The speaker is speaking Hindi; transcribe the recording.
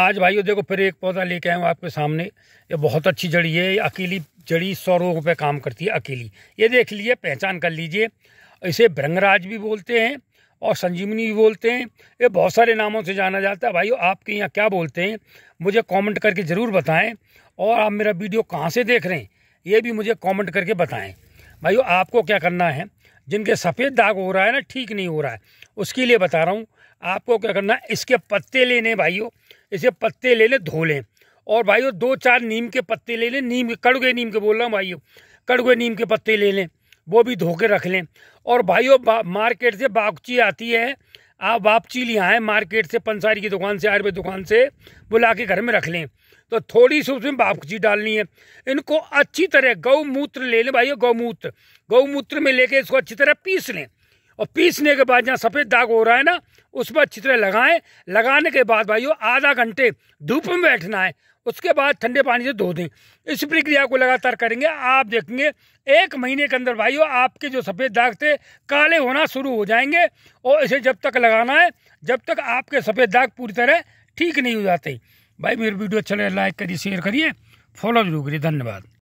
आज भाइयों देखो फिर एक पौधा लेके आए हूँ आपके सामने ये बहुत अच्छी जड़ी है ये अकेली जड़ी सौ रोग पे काम करती है अकेली ये देख लीजिए पहचान कर लीजिए इसे भ्रंगराज भी बोलते हैं और संजीवनी भी बोलते हैं ये बहुत सारे नामों से जाना जाता है भाइयों आपके यहाँ क्या बोलते हैं मुझे कॉमेंट करके ज़रूर बताएं और आप मेरा वीडियो कहाँ से देख रहे हैं ये भी मुझे कॉमेंट करके बताएँ भाइयों आपको क्या करना है जिनके सफ़ेद दाग हो रहा है ना ठीक नहीं हो रहा है उसके लिए बता रहा हूँ आपको क्या करना है इसके पत्ते लेने भाइयों इसे पत्ते ले लें धो लें और भाइयों दो चार नीम के पत्ते ले लें नीम के कड़गे नीम के बोल रहा हूँ भाइयों कड़ुए नीम के पत्ते ले लें वो भी धो के रख लें और भाइयों बा, मार्केट से बागची आती है आप वापची ले आए मार्केट से पंसारी की दुकान से आयुर्वेद दुकान से बुला के घर में रख लें तो थोड़ी सी उसमें बापची डालनी है इनको अच्छी तरह गौमूत्र ले लें भाइयों गौमूत्र गौमूत्र में लेके इसको अच्छी तरह पीस लें और पीसने के बाद जहाँ सफ़ेद दाग हो रहा है ना उस पर अच्छी तरह लगाएं लगाने के बाद भाइयों आधा घंटे धूप में बैठना है उसके बाद ठंडे पानी से धो दें इस प्रक्रिया को लगातार करेंगे आप देखेंगे एक महीने के अंदर भाइयों आपके जो सफ़ेद दाग थे काले होना शुरू हो जाएंगे और इसे जब तक लगाना है जब तक आपके सफ़ेद दाग पूरी तरह ठीक नहीं हो जाते भाई मेरी वीडियो अच्छा लगे लाइक करिए शेयर करिए फॉलो जरूर करिए धन्यवाद